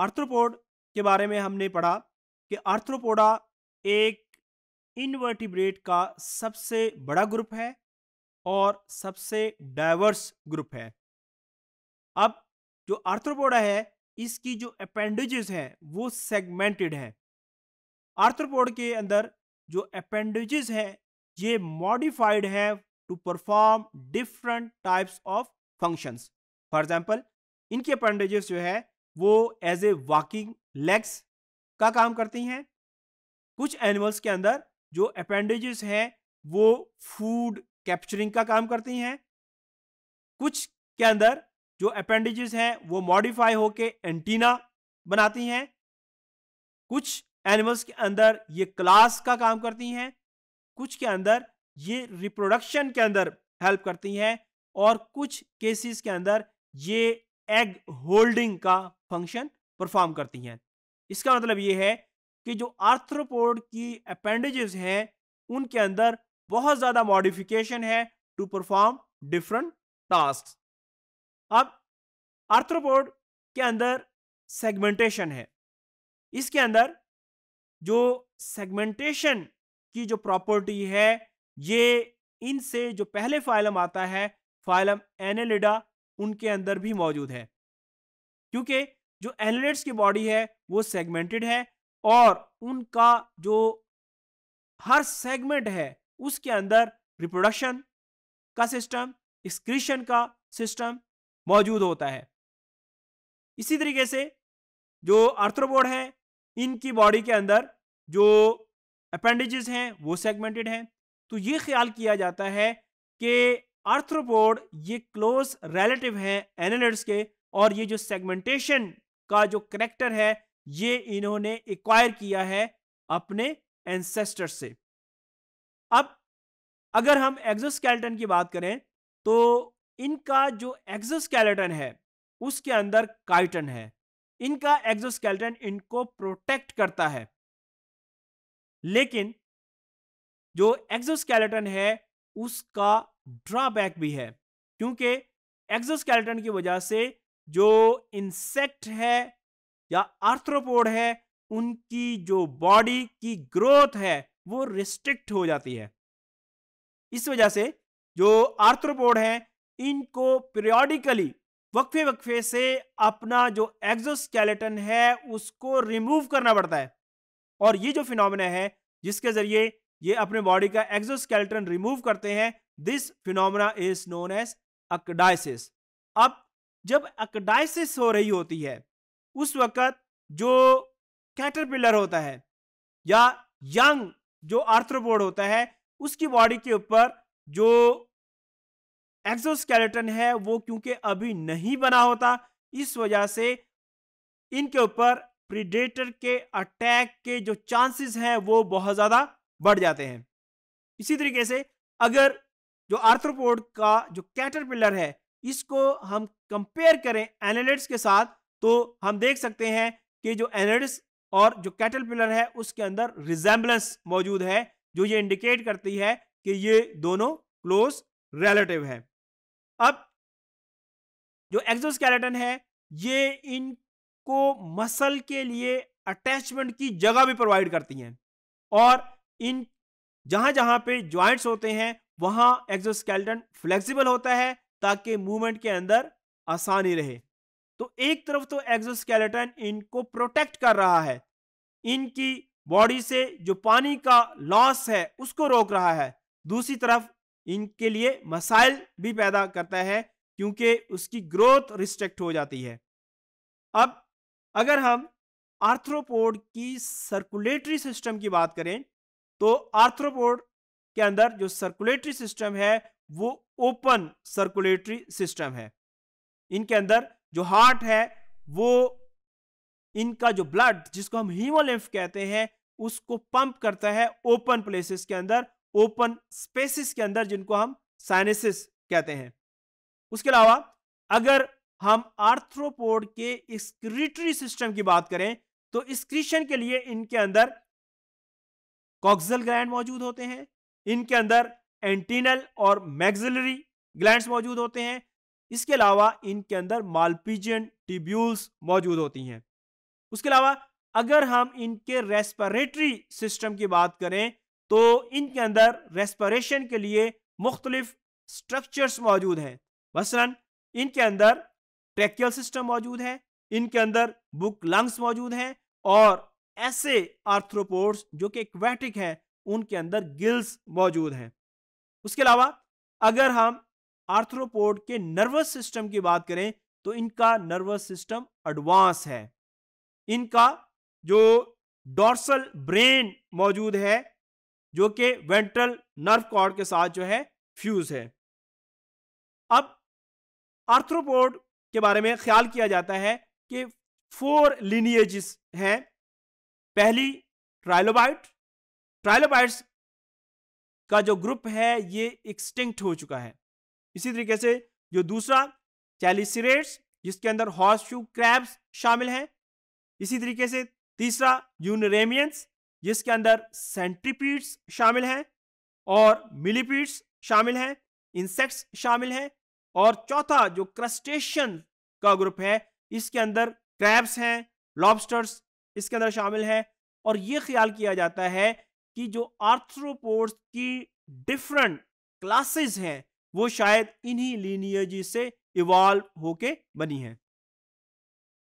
arthropod के बारे में हमने पढ़ा कि आर्थ्रोपोडा एक इनवर्टिब्रेट का सबसे बड़ा ग्रुप है और सबसे डाइवर्स ग्रुप है अब जो आर्थ्रोपोडा है इसकी जो अपेंडिजेस हैं वो सेगमेंटेड हैं आर्थ्रोपोड के अंदर जो अपेंडिजेस हैं ये मॉडिफाइड हैं to perform different types of functions for example इनके अपेंडिजेस जो है वो एज ए वॉकिंग लेग्स का काम करती हैं कुछ एनिमल्स के अंदर जो अपेंडेजेस हैं वो फूड कैप्चरिंग का काम करती हैं कुछ के अंदर जो अपेंडेजेस हैं वो मॉडिफाई होके एंटीना बनाती हैं कुछ एनिमल्स के अंदर ये क्लास का काम करती हैं कुछ के अंदर ये रिप्रोडक्शन के अंदर हेल्प करती हैं और कुछ केसेस के अंदर ये एग होल्डिंग का फंक्शन परफॉर्म करती हैं इसका मतलब ये है कि जो आर्थ्रोपोड की अपेंडेजेस हैं उनके अंदर बहुत ज़्यादा मॉडिफिकेशन है टू परफॉर्म डिफरेंट टास्क अब आर्थ्रोपोड के अंदर सेगमेंटेशन है इसके अंदर जो सेगमेंटेशन की जो प्रॉपर्टी है ये इनसे जो पहले फाइलम आता है फाइलम एनेलिडा उनके अंदर भी मौजूद है क्योंकि जो एनलेट्स की बॉडी है वो सेगमेंटेड है और उनका जो हर सेगमेंट है उसके अंदर रिप्रोडक्शन का सिस्टम एक्सक्रीशन का सिस्टम मौजूद होता है इसी तरीके से जो आर्थ्रोपोड हैं इनकी बॉडी के अंदर जो अपेंडेजेस हैं वो सेगमेंटेड हैं तो ये ख्याल किया जाता है कि आर्थ्रोपोड ये क्लोज रिलेटिव हैं एनिलिड्स के और ये जो सेगमेंटेशन का जो करेक्टर है ये इन्होंने एक्वायर किया है अपने एंसेस्टर से अब अगर हम एग्जोस्केलेटन की बात करें तो इनका जो एग्जोस्केलेटन है उसके अंदर काइटन है इनका एग्जोस्केलेटन इनको प्रोटेक्ट करता है लेकिन जो एग्जोस्केलेटन है उसका ड्रॉबैक भी है क्योंकि एक्सोस्केलेटन की वजह से जो इंसेक्ट है या आर्थ्रोपोड है उनकी जो बॉडी की ग्रोथ है वो रिस्ट्रिक्ट हो जाती है इस वजह से जो आर्थ्रोपोड हैं इनको पीरियोडिकली वक्फे वक्फे से अपना जो एक्सोस्केलेटन है उसको रिमूव करना पड़ता है और ये जो फिनोमेना है जिसके जरिए ये अपने बॉडी का एक्सोस्केलेटन रिमूव करते हैं this phenomena is known as ecdysis अब जब अकडाइसिस हो रही होती है उस वक्त जो कैटरपिलर होता है या यंग जो आर्थ्रोपोड होता है उसकी बॉडी के ऊपर जो एक्सोस्केलेटन है वो क्योंकि अभी नहीं बना होता इस वजह से इनके ऊपर प्रीडेटर के अटैक के जो चांसेस हैं वो बहुत ज़्यादा बढ़ जाते हैं इसी तरीके से अगर जो आर्थ्रोपोड का जो कैटरपिलर है इसको हम कंपेयर करें एनालिट्स के साथ तो हम देख सकते हैं कि जो एनालिट्स और जो कैटरपिलर है उसके अंदर रिजेम्बलेंस मौजूद है जो ये इंडिकेट करती है कि ये दोनों क्लोज रिलेटिव है अब जो एक्सोस्केलेटन है ये इनको मसल के लिए अटैचमेंट की जगह भी प्रोवाइड करती हैं और इन जहां जहां पे ज्वाइंट्स होते हैं वहां एक्सोस्केलेटन फ्लेक्सिबल होता है ताकि मूवमेंट के अंदर आसानी रहे तो एक तरफ तो एक्सोस्केलेटन इनको प्रोटेक्ट कर रहा है इनकी बॉडी से जो पानी का लॉस है उसको रोक रहा है दूसरी तरफ इनके लिए मसाइल भी पैदा करता है क्योंकि उसकी ग्रोथ रिस्ट्रिक्ट हो जाती है अब अगर हम आर्थ्रोपोड की सर्कुलेटरी सिस्टम की बात करें तो आर्थ्रोपोड के अंदर जो सर्कुलेटरी सिस्टम है वो ओपन सर्कुलेटरी सिस्टम है इनके अंदर जो हार्ट है वो इनका जो ब्लड जिसको हम हीमोलिम्फ कहते हैं उसको पंप करता है ओपन प्लेसेस के अंदर ओपन स्पेसिस के अंदर जिनको हम साइनेसिस कहते हैं उसके अलावा अगर हम आर्थ्रोपोड के एक्सक्रीटरी सिस्टम की बात करें तो स्क्रीशन के लिए इनके अंदर कॉक्सल ग्लैंड मौजूद होते हैं इनके अंदर एंटीनल और मैगजलरी ग्लैंड मौजूद होते हैं इसके अलावा इनके अंदर मालपीजियन टिब्यूल्स मौजूद होती हैं उसके अलावा अगर हम इनके रेस्परेटरी सिस्टम की बात करें तो इनके अंदर रेस्परेशन के लिए मुख्तलिफ स्ट्रक्चर्स मौजूद हैं मसलन इनके अंदर ट्रैकियल सिस्टम मौजूद है इनके अंदर बुक लंग्स मौजूद हैं और ऐसे आर्थ्रोपोड्स जो कि एक्वेटिक हैं उनके अंदर गिल्स मौजूद हैं उसके अलावा अगर हम आर्थ्रोपोड के नर्वस सिस्टम की बात करें तो इनका नर्वस सिस्टम एडवांस है इनका जो डॉर्सल ब्रेन मौजूद है जो कि वेंट्रल नर्व कॉर्ड के साथ जो है फ्यूज है अब आर्थ्रोपोड के बारे में ख्याल किया जाता है कि फोर लिनियजिस हैं पहली ट्रायलोबाइट ट्रायलोबाइट्स का जो ग्रुप है ये एक्सटिंक्ट हो चुका है इसी तरीके से जो दूसरा चैलिसरेट्स जिसके अंदर हॉर्स शू क्रैब्स शामिल हैं इसी तरीके से तीसरा यूनरेमियंस जिसके अंदर सेंट्रीपीड्स शामिल हैं और मिलीपीड्स शामिल हैं इंसेक्ट्स शामिल हैं और चौथा जो क्रस्टेशन का ग्रुप है इसके अंदर क्रैब्स हैं लॉबस्टर्स इसके अंदर शामिल है और ये ख्याल किया जाता है कि जो आर्थ्रोपोड्स की डिफरेंट क्लासेस हैं वो शायद इन्हीं लीनियजी से इवॉल्व होके बनी हैं